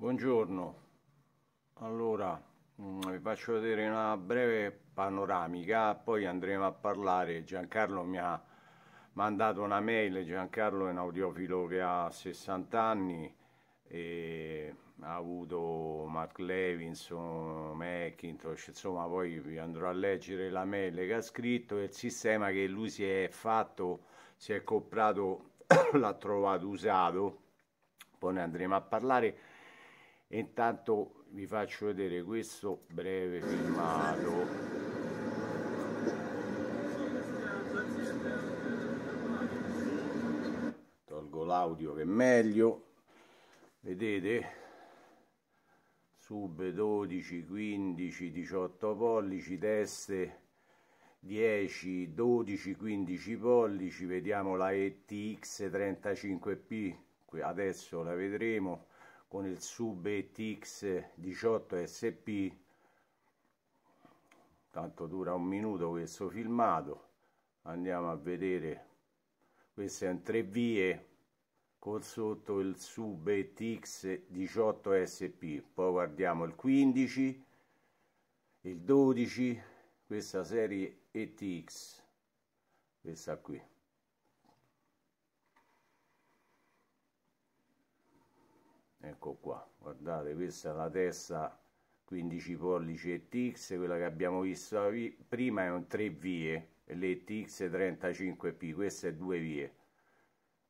Buongiorno, allora mm, vi faccio vedere una breve panoramica, poi andremo a parlare, Giancarlo mi ha mandato una mail, Giancarlo è un audiofilo che ha 60 anni e ha avuto Mark Levinson, Macintosh, insomma poi vi andrò a leggere la mail che ha scritto e il sistema che lui si è fatto, si è comprato, l'ha trovato usato, poi ne andremo a parlare e intanto vi faccio vedere questo breve filmato. Tolgo l'audio che è meglio. Vedete? sub 12, 15, 18 pollici, teste 10, 12, 15 pollici, vediamo la ETX 35P, adesso la vedremo con il Sub ETX 18 SP tanto dura un minuto questo filmato andiamo a vedere questo è in tre vie con sotto il sub ETX 18 SP poi guardiamo il 15 il 12 questa serie ETX questa qui ecco qua guardate questa è la testa 15 pollici ETX quella che abbiamo visto prima è un 3 vie l'ETX 35P queste è 2 vie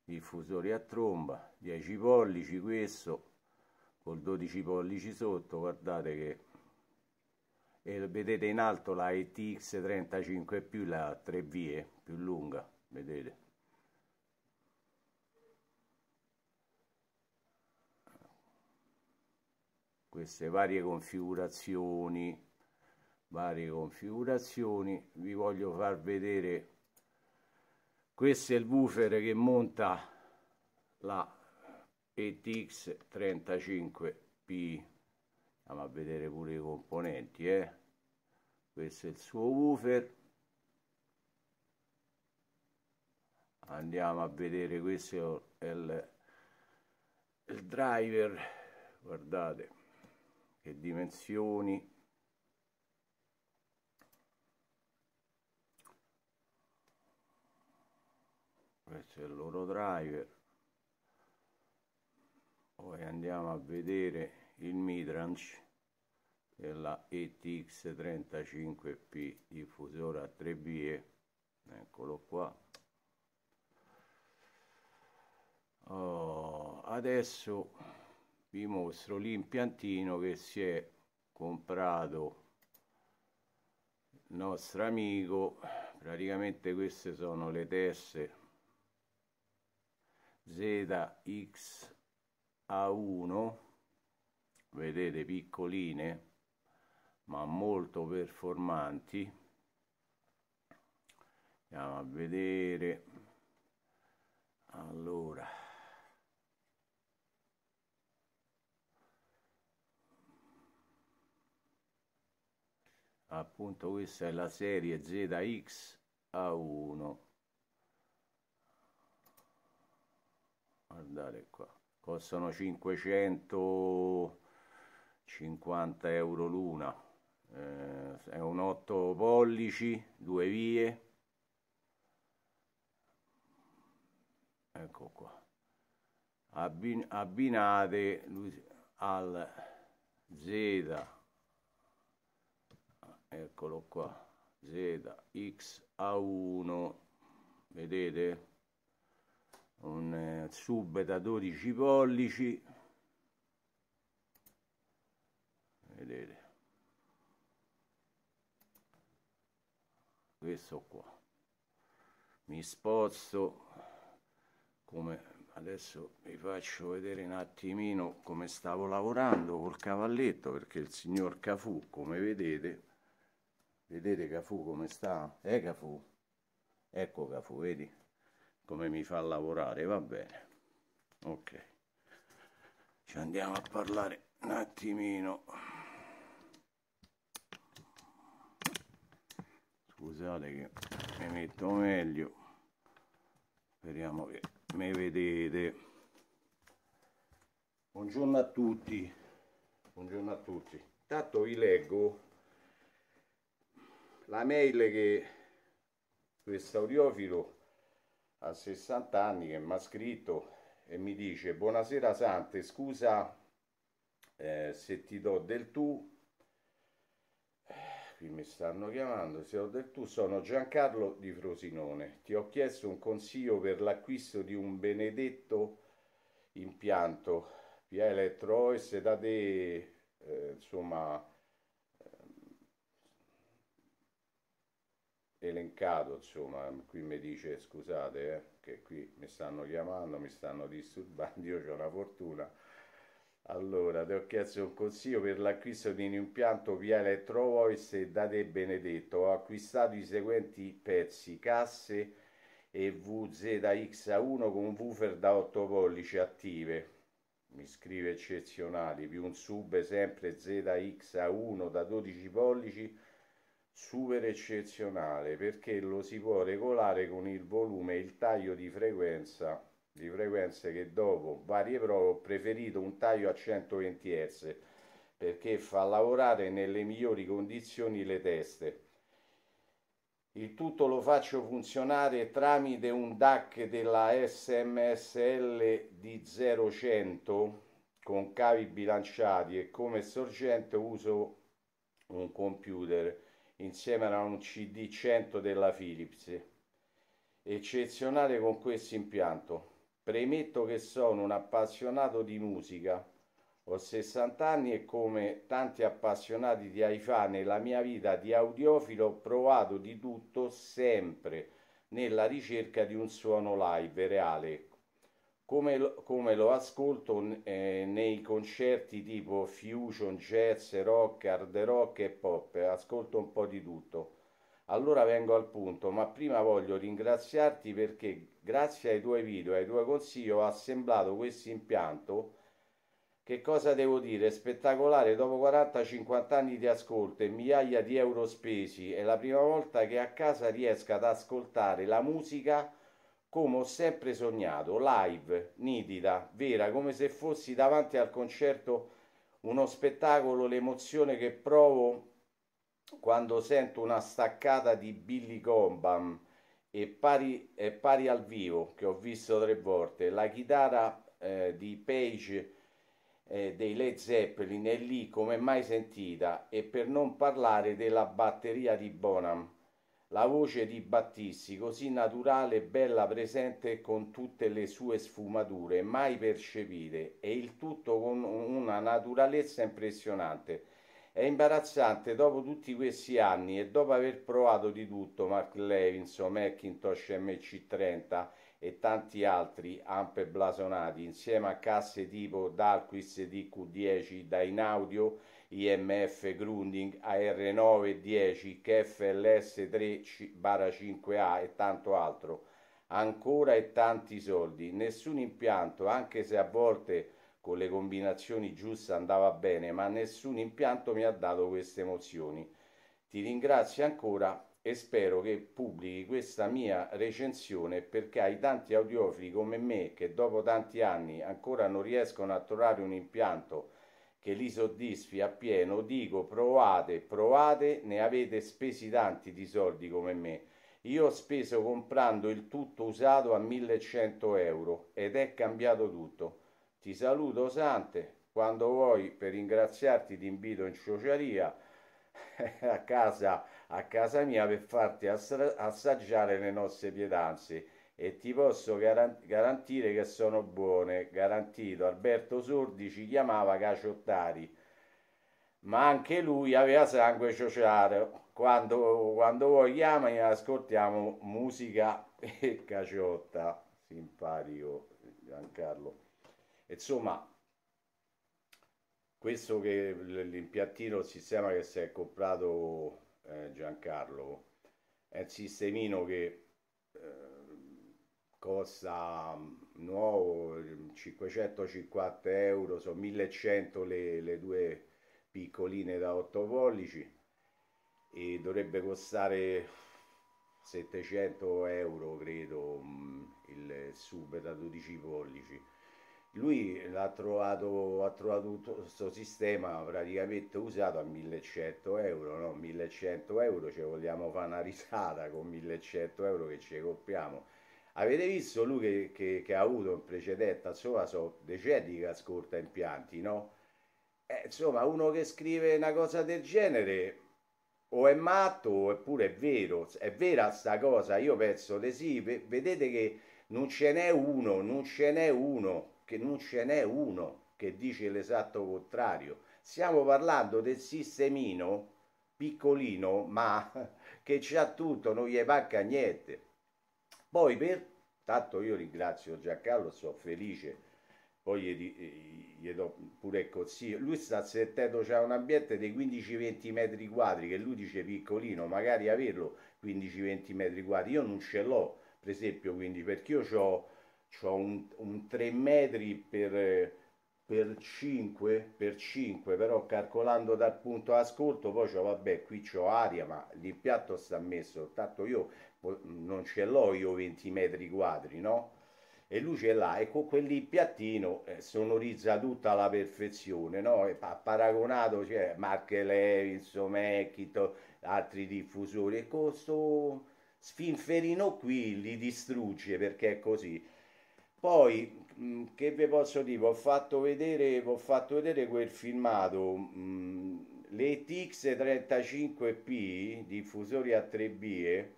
diffusori a tromba 10 pollici questo col 12 pollici sotto guardate che e vedete in alto la ETX 35 più la 3 vie più lunga vedete queste varie configurazioni varie configurazioni vi voglio far vedere questo è il woofer che monta la ETX 35P andiamo a vedere pure i componenti eh? questo è il suo woofer andiamo a vedere questo è il, il driver guardate che dimensioni questo è il loro driver poi andiamo a vedere il midrange della ETX 35P diffusore a 3 vie eccolo qua oh, adesso vi mostro l'impiantino che si è comprato il nostro amico praticamente queste sono le teste ZXA1 vedete piccoline ma molto performanti andiamo a vedere allora appunto questa è la serie ZX-A1 guardate qua costano 550 euro l'una eh, è un 8 pollici due vie ecco qua abbinate al Z eccolo qua ZX A1 vedete un eh, sub da 12 pollici vedete questo qua mi sposto come adesso vi faccio vedere un attimino come stavo lavorando col cavalletto perché il signor Cafu come vedete Vedete Cafu come sta? Eh Cafu? Ecco Cafu, vedi? Come mi fa lavorare, va bene. Ok. Ci andiamo a parlare un attimino. Scusate che mi metto meglio. Speriamo che mi vedete. Buongiorno a tutti. Buongiorno a tutti. Intanto vi leggo la mail che questo audiofilo a 60 anni che mi ha scritto e mi dice buonasera Sante scusa eh, se ti do del tu eh, qui mi stanno chiamando se ho del tu sono Giancarlo di Frosinone ti ho chiesto un consiglio per l'acquisto di un benedetto impianto via Electroes da te eh, insomma elencato, insomma, qui mi dice scusate eh, che qui mi stanno chiamando, mi stanno disturbando, io ho la fortuna. Allora, ti ho chiesto un consiglio per l'acquisto di un impianto via Electrovoice e da te Benedetto. Ho acquistato i seguenti pezzi, casse e VZX1 con woofer da 8 pollici attive mi scrive eccezionali, più un sub sempre ZX1 da 12 pollici super eccezionale perché lo si può regolare con il volume e il taglio di frequenza di frequenze che dopo varie prove ho preferito un taglio a 120 Hz perché fa lavorare nelle migliori condizioni le teste. Il tutto lo faccio funzionare tramite un DAC della SMSL di 0100 con cavi bilanciati e come sorgente uso un computer insieme a un CD100 della Philips, eccezionale con questo impianto. Premetto che sono un appassionato di musica, ho 60 anni e come tanti appassionati di hi nella mia vita di audiofilo ho provato di tutto sempre nella ricerca di un suono live reale come lo, come lo ascolto eh, nei concerti tipo fusion, jazz, rock, hard rock e pop, ascolto un po' di tutto. Allora vengo al punto, ma prima voglio ringraziarti perché grazie ai tuoi video e ai tuoi consigli ho assemblato questo impianto che cosa devo dire? Spettacolare, dopo 40-50 anni di ascolto e migliaia di euro spesi, è la prima volta che a casa riesco ad ascoltare la musica come ho sempre sognato, live, nitida, vera, come se fossi davanti al concerto uno spettacolo, l'emozione che provo quando sento una staccata di Billy Combam è pari, è pari al vivo, che ho visto tre volte, la chitarra eh, di Page eh, dei Led Zeppelin è lì come mai sentita e per non parlare della batteria di Bonham la voce di Battisti, così naturale e bella presente con tutte le sue sfumature, mai percepite, e il tutto con una naturalezza impressionante. È imbarazzante, dopo tutti questi anni e dopo aver provato di tutto, Mark Levinson, Macintosh MC30 e tanti altri ampe blasonati, insieme a casse tipo Dalquist DQ10, Dynaaudio Audio, IMF Grunding AR910 KFLS3-5A e tanto altro. Ancora e tanti soldi, nessun impianto, anche se a volte con le combinazioni giuste andava bene, ma nessun impianto mi ha dato queste emozioni. Ti ringrazio ancora e spero che pubblichi questa mia recensione perché hai tanti audiofili come me che dopo tanti anni ancora non riescono a trovare un impianto che li soddisfi appieno, dico provate, provate, ne avete spesi tanti di soldi come me. Io ho speso comprando il tutto usato a 1100 euro ed è cambiato tutto. Ti saluto Sante, quando vuoi per ringraziarti ti invito in sociaria a casa, a casa mia per farti assaggiare le nostre pietanze e ti posso garantire che sono buone, garantito. Alberto Sordi ci chiamava caciottari, ma anche lui aveva sangue ciociaro. Quando, quando vuoi chiama e ascoltiamo musica e caciotta, simpatico Giancarlo. Insomma, questo che l'impiattino, il sistema che si è comprato eh, Giancarlo, è un sistemino che... Eh, costa mm, nuovo 550 mm, euro, sono 1100 le, le due piccoline da 8 pollici e dovrebbe costare 700 euro credo mm, il sub da 12 pollici lui l'ha trovato, ha trovato tutto questo sistema praticamente usato a 1100 euro no? 1100 euro ci vogliamo fare una risata con 1100 euro che ci compriamo Avete visto lui che, che, che ha avuto in precedenza, insomma, so decenni che ascolta impianti, no? Eh, insomma, uno che scrive una cosa del genere o è matto oppure è vero, è vera sta cosa, io penso di sì, vedete che non ce n'è uno, non ce n'è uno, che non ce n'è uno che dice l'esatto contrario. Stiamo parlando del sistemino piccolino, ma che c'ha tutto, non gli manca niente. Poi per, tanto io ringrazio Giancarlo, sono felice, poi gli, gli do pure il consiglio. lui sta sentendo, c'è un ambiente dei 15-20 metri quadri, che lui dice piccolino, magari averlo 15-20 metri quadri, io non ce l'ho, per esempio, quindi perché io ho, un, un 3 metri per per 5 per 5 però calcolando dal punto ascolto poi c'ho vabbè qui c'ho aria ma l'impianto sta messo tanto io non ce l'ho io 20 metri quadri no e lui ce l'ha e con quell'impiattino eh, sonorizza tutta la perfezione no e pa- paragonato cioè Mark Levinson Mekito altri diffusori e questo sfinferino qui li distrugge perché è così poi Mm, che vi posso dire, ho fatto vedere, ho fatto vedere quel filmato, mh, mm, le TX 35P, diffusori a 3 bie,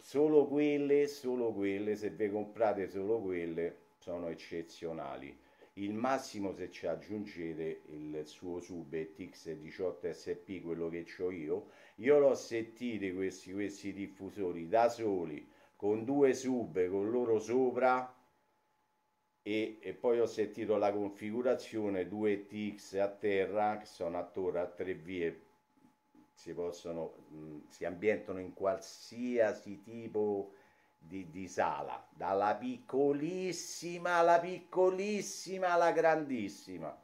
solo quelle, solo quelle, se vi comprate solo quelle, sono eccezionali. Il massimo se ci aggiungete il suo sub TX18 SP, quello che ho io, io l'ho sentito questi, questi diffusori da soli, con due sub, con loro sopra, e, e, poi ho sentito la configurazione 2 TX a terra che sono attorno a tre vie si possono mh, mm, si ambientano in qualsiasi tipo di, di, sala dalla piccolissima alla piccolissima alla grandissima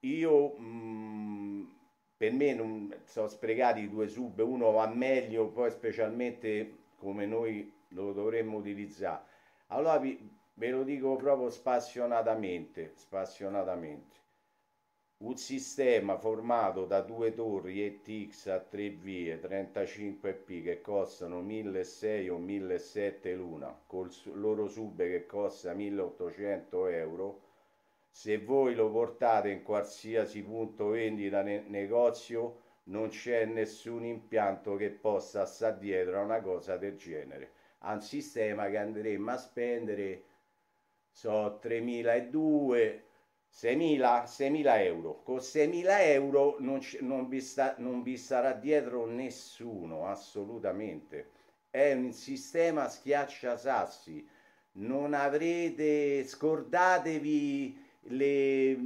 io mh, mm, per me non sono sprecati due sub uno va meglio poi specialmente come noi lo dovremmo utilizzare allora vi, ve lo dico proprio spassionatamente, spassionatamente. Un sistema formato da due torri ETX a tre vie 35P che costano 1.600 o 1.700 l'una, col loro sub che costa 1.800 euro. Se voi lo portate in qualsiasi punto vendita nel negozio, non c'è nessun impianto che possa stare dietro a una cosa del genere. A un sistema che andremo a spendere so 3.002, 6.000, 6.000 euro. Con 6.000 euro non, non, vi sta, non vi sarà dietro nessuno, assolutamente. È un sistema schiaccia sassi. Non avrete, scordatevi le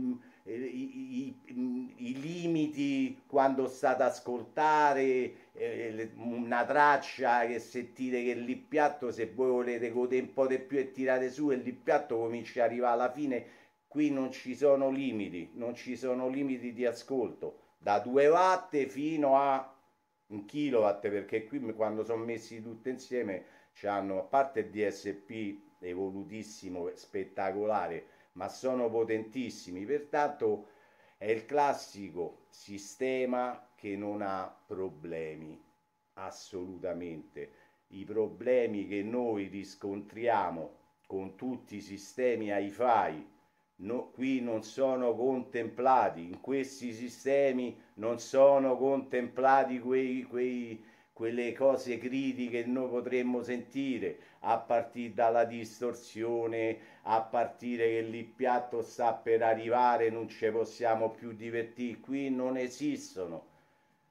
eh, i, i, i, limiti quando sta ad ascoltare eh, una traccia che sentite che lì piatto se voi volete godere un po' di più e tirate su e lì piatto comincia ad arrivare alla fine qui non ci sono limiti non ci sono limiti di ascolto da 2 watt fino a un kilowatt perché qui quando sono messi tutti insieme hanno a parte il DSP evolutissimo spettacolare ma sono potentissimi, pertanto è il classico sistema che non ha problemi, assolutamente. I problemi che noi riscontriamo con tutti i sistemi hi-fi no, qui non sono contemplati, in questi sistemi non sono contemplati quei, quei quelle cose critiche che noi potremmo sentire a partire dalla distorsione, a partire che il piatto sta per arrivare, non ci possiamo più divertire, qui non esistono.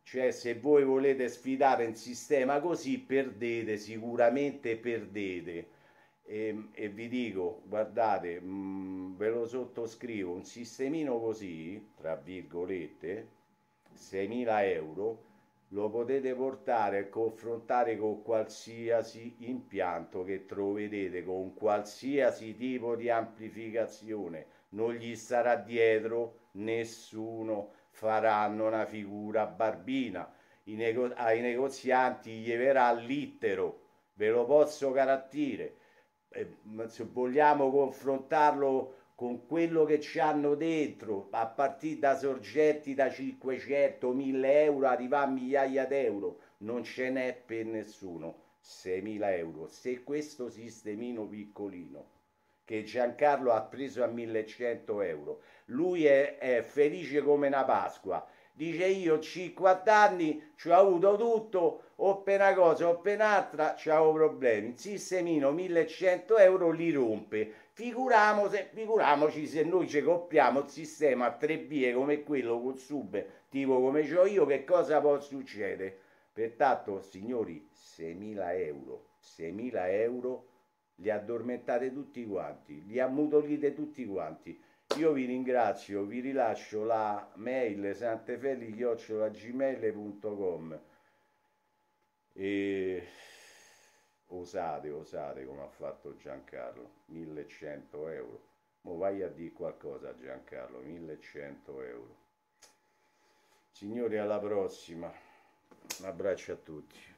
Cioè se voi volete sfidare un sistema così perdete, sicuramente perdete. E, ehm, e vi dico, guardate, mh, mm, ve lo sottoscrivo, un sistemino così, tra virgolette, 6.000 euro, lo potete portare e confrontare con qualsiasi impianto che troverete, con qualsiasi tipo di amplificazione, non gli sarà dietro nessuno, faranno una figura barbina, nego ai negozianti gli verrà l'ittero, ve lo posso garantire, eh, se vogliamo confrontarlo con quello che ci hanno dentro, a partire da sorgetti da 500, 1000 euro, arriva a migliaia d'euro, non ce n'è per nessuno. 6.000 euro. Se questo sistemino piccolino che Giancarlo ha preso a 1.100 euro, lui è, è felice come una Pasqua. Dice io 50 anni, ci ho avuto tutto, o per una cosa o per un'altra, ci c'avevo problemi. Il sistemino 1.100 euro li rompe Figuriamo se, figuriamoci se noi ci coppiamo il sistema a tre vie come quello con sub tipo come ho io, che cosa può succedere? Pertanto, signori, 6.000 euro, 6.000 euro li addormentate tutti quanti, li ammutolite tutti quanti. Io vi ringrazio, vi rilascio la mail santefelli.gmail.com e osate, osate come ha fatto Giancarlo, 1100 euro. Mo vai a dire qualcosa a Giancarlo, 1100 euro. Signori, alla prossima. Un abbraccio a tutti.